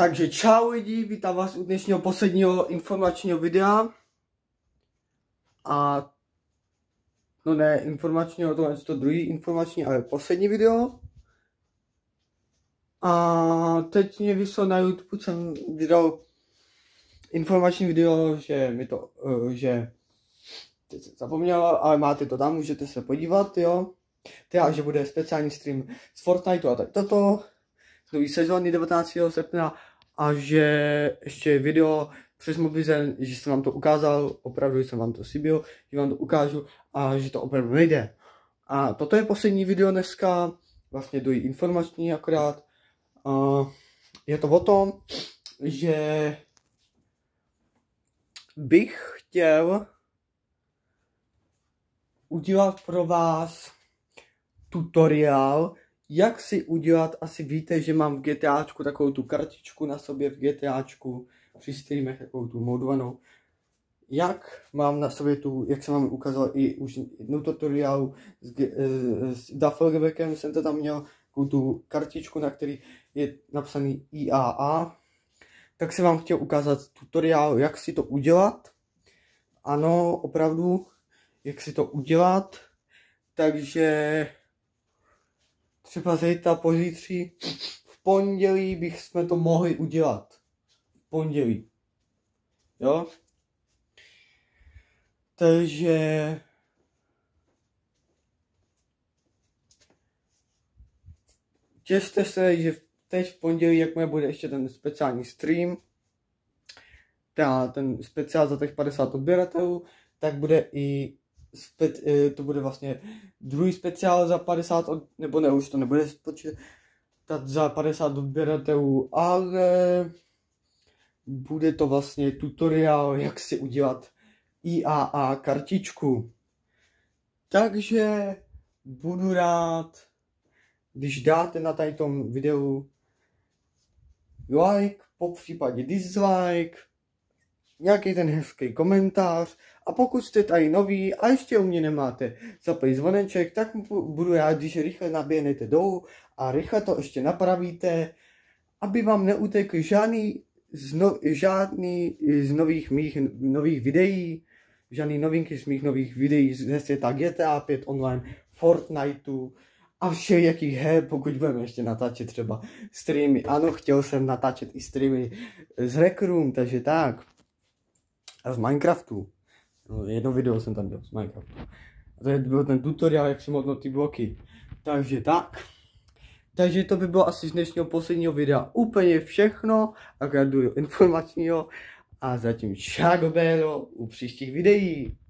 Takže čau lidi, vítám vás u dnešního posledního informačního videa. A no ne informačního, to je to druhý informační, ale poslední video. A teď mě vyslo na YouTube, jsem vydal informační video, že mi to, eh, že teď jsem zapomněl, ale máte to tam, můžete se podívat, jo. Teda, že bude speciální stream z Fortniteu a tak toto. Nový sezóny 19. srpna a že ještě video přes mobizen, že jsem vám to ukázal, opravdu jsem vám to slíbil, že vám to ukážu a že to opravdu nejde. A toto je poslední video dneska, vlastně dojí informační akorát. A je to o tom, že bych chtěl udělat pro vás tutoriál, jak si udělat, asi víte, že mám v GTAčku takovou tu kartičku na sobě v GTAčku, při streamech takovou tu modvanou. Jak mám na sobě tu, jak jsem vám ukázal i už jednu tutoriálu s, eh, s Duffelgebekem, jsem to tam měl, takovou tu kartičku, na který je napsaný IAA, tak jsem vám chtěl ukázat tutoriál, jak si to udělat. Ano, opravdu, jak si to udělat. Takže třeba zítra, pozítří, v pondělí bych jsme to mohli udělat. V pondělí. Jo? Takže... Těšte se, že teď v pondělí, jak mě bude ještě ten speciální stream, ten speciál za těch 50 odběratelů, tak bude i spe- eh, to bude vlastně druhý speciál za 50, od, nebo ne, už to nebude spočítat za 50 odběratelů, ale bude to vlastně tutoriál, jak si udělat IAA kartičku. Takže budu rád, když dáte na tady tom videu like, po případě dislike, nějaký ten hezký komentář a pokud jste tady nový a ještě u mě nemáte zapojit zvoneček, tak budu já, když rychle naběhnete dolů a rychle to ještě napravíte, aby vám neutekl žádný z, no, žádný z nových mých nových videí, žádný novinky z mých nových videí ze světa GTA 5 online, Fortniteu a všelijakých her, pokud budeme ještě natáčet třeba streamy. Ano, chtěl jsem natáčet i streamy z Room, takže tak. A z Minecraftu. No, jedno video jsem tam dělal z Minecraftu. A to byl ten tutoriál, jak jsem hodnot ty bloky. Takže tak. Takže to by bylo asi z dnešního posledního videa úplně všechno. Akorát informačního. A zatím čau, u příštích videí.